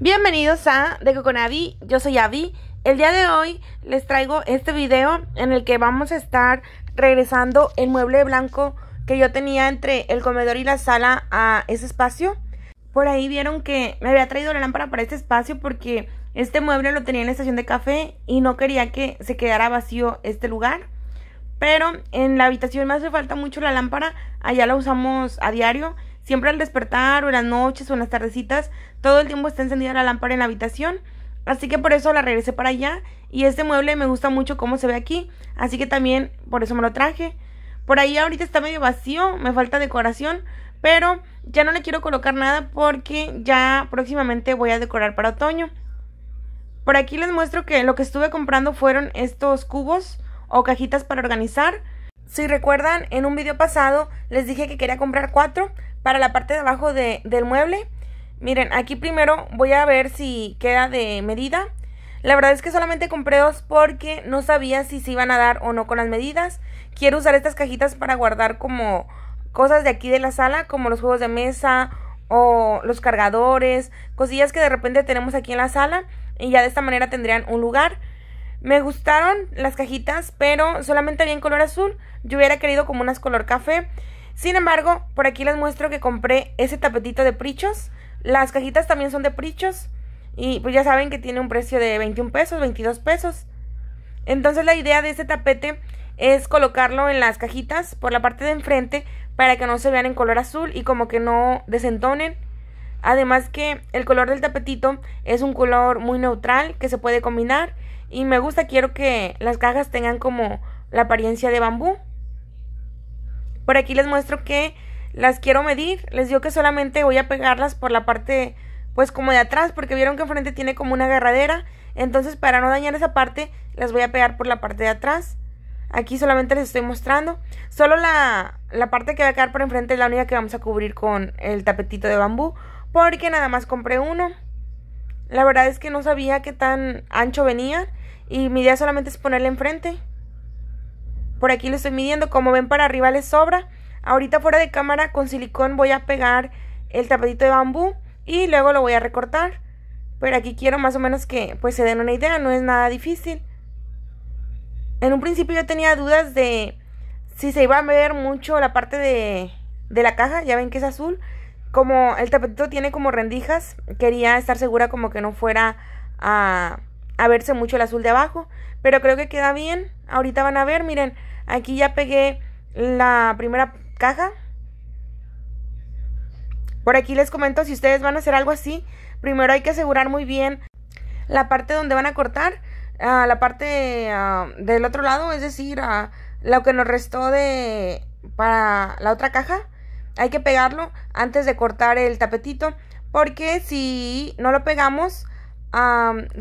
Bienvenidos a De Coconavi, yo soy Avi. El día de hoy les traigo este video en el que vamos a estar regresando el mueble blanco que yo tenía entre el comedor y la sala a ese espacio. Por ahí vieron que me había traído la lámpara para este espacio porque este mueble lo tenía en la estación de café y no quería que se quedara vacío este lugar. Pero en la habitación me hace falta mucho la lámpara, allá la usamos a diario Siempre al despertar o en las noches o en las tardecitas, todo el tiempo está encendida la lámpara en la habitación. Así que por eso la regresé para allá y este mueble me gusta mucho cómo se ve aquí. Así que también por eso me lo traje. Por ahí ahorita está medio vacío, me falta decoración, pero ya no le quiero colocar nada porque ya próximamente voy a decorar para otoño. Por aquí les muestro que lo que estuve comprando fueron estos cubos o cajitas para organizar. Si recuerdan, en un video pasado les dije que quería comprar cuatro, para la parte de abajo del mueble. Miren, aquí primero voy a ver si queda de medida. La verdad es que solamente compré dos porque no sabía si se iban a dar o no con las medidas. Quiero usar estas cajitas para guardar como cosas de aquí de la sala, como los juegos de mesa o los cargadores, cosillas que de repente tenemos aquí en la sala y ya de esta manera tendrían un lugar. Me gustaron las cajitas, pero solamente había en color azul. Yo hubiera querido como unas color café. Sin embargo, por aquí les muestro que compré ese tapetito de prichos. Las cajitas también son de prichos. Y pues ya saben que tiene un precio de 21 pesos, 22 pesos. Entonces la idea de este tapete es colocarlo en las cajitas por la parte de enfrente para que no se vean en color azul y como que no desentonen. Además que el color del tapetito es un color muy neutral que se puede combinar y me gusta, quiero que las cajas tengan como la apariencia de bambú. Por aquí les muestro que las quiero medir. Les digo que solamente voy a pegarlas por la parte, pues como de atrás, porque vieron que enfrente tiene como una agarradera. Entonces para no dañar esa parte, las voy a pegar por la parte de atrás. Aquí solamente les estoy mostrando. Solo la, parte que va a quedar por enfrente es la única que vamos a cubrir con el tapetito de bambú. Porque nada más compré uno. La verdad es que no sabía qué tan ancho venía. Y mi idea solamente es ponerle enfrente. Por aquí lo estoy midiendo. Como ven, para arriba le sobra. Ahorita fuera de cámara con silicón voy a pegar el tapetito de bambú y luego lo voy a recortar. Pero aquí quiero más o menos que pues se den una idea, no es nada difícil. En un principio yo tenía dudas de si se iba a ver mucho la parte de, de la caja, ya ven que es azul. Como el tapetito tiene como rendijas, quería estar segura como que no fuera a a verse mucho el azul de abajo, pero creo que queda bien. Ahorita van a ver, miren, aquí ya pegué la primera caja. Por aquí les comento, si ustedes van a hacer algo así, primero hay que asegurar muy bien la parte donde van a cortar, a ah, la parte ah, del otro lado, es decir, a ah, lo que nos restó de para la otra caja, hay que pegarlo antes de cortar el tapetito, porque si no lo pegamos,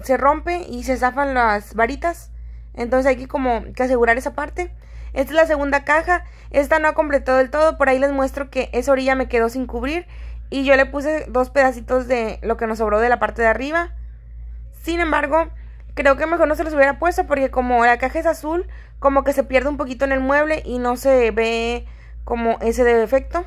se rompe y se zafan las varitas. Entonces hay que como que asegurar esa parte. Esta es la segunda caja. Esta no ha completado del todo. Por ahí les muestro que esa orilla me quedó sin cubrir. Y yo le puse dos pedacitos de lo que nos sobró de la parte de arriba. Sin embargo, creo que mejor no se los hubiera puesto porque como la caja es azul, como que se pierde un poquito en el mueble y no se ve como ese defecto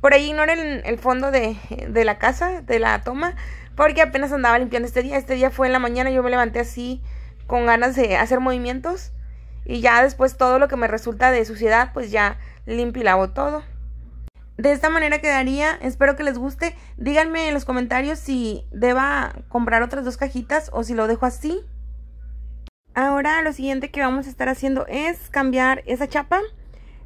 Por ahí ignoren el fondo de, de la casa, de la toma porque apenas andaba limpiando este día. Este día fue en la mañana, yo me levanté así con ganas de hacer movimientos y ya después todo lo que me resulta de suciedad, pues ya limpio y lavo todo. De esta manera quedaría, espero que les guste. Díganme en los comentarios si deba comprar otras dos cajitas o si lo dejo así. Ahora lo siguiente que vamos a estar haciendo es cambiar esa chapa.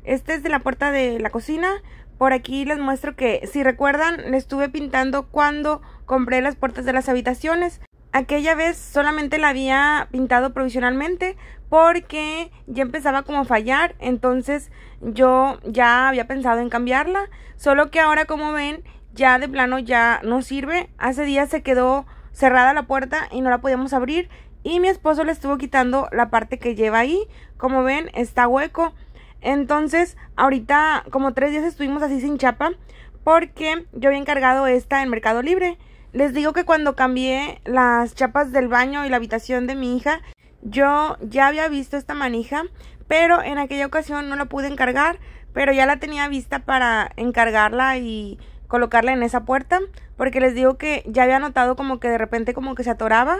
Este es de la puerta de la cocina por aquí les muestro que, si recuerdan, le estuve pintando cuando compré las puertas de las habitaciones. Aquella vez solamente la había pintado provisionalmente porque ya empezaba como a fallar, entonces yo ya había pensado en cambiarla, solo que ahora como ven ya de plano ya no sirve. Hace días se quedó cerrada la puerta y no la podíamos abrir y mi esposo le estuvo quitando la parte que lleva ahí. Como ven, está hueco. Entonces, ahorita como tres días estuvimos así sin chapa porque yo había encargado esta en Mercado Libre. Les digo que cuando cambié las chapas del baño y la habitación de mi hija, yo ya había visto esta manija, pero en aquella ocasión no la pude encargar, pero ya la tenía vista para encargarla y colocarla en esa puerta, porque les digo que ya había notado como que de repente como que se atoraba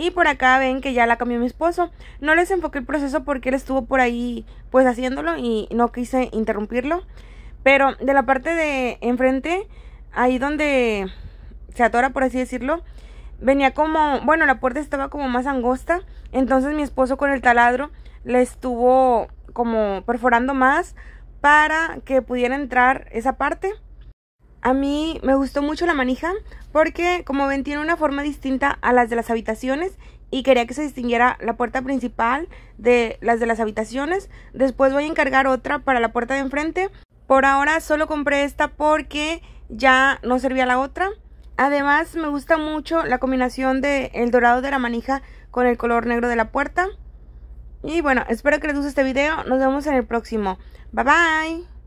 y por acá ven que ya la cambió mi esposo. No les enfoqué el proceso porque él estuvo por ahí pues haciéndolo y no quise interrumpirlo. Pero de la parte de enfrente, ahí donde se atora por así decirlo, venía como, bueno, la puerta estaba como más angosta, entonces mi esposo con el taladro le estuvo como perforando más para que pudiera entrar esa parte a mí me gustó mucho la manija porque, como ven, tiene una forma distinta a las de las habitaciones y quería que se distinguiera la puerta principal de las de las habitaciones. Después voy a encargar otra para la puerta de enfrente. Por ahora solo compré esta porque ya no servía la otra. Además me gusta mucho la combinación del dorado de la manija con el color negro de la puerta. Y bueno, espero que les guste este video. Nos vemos en el próximo. Bye bye.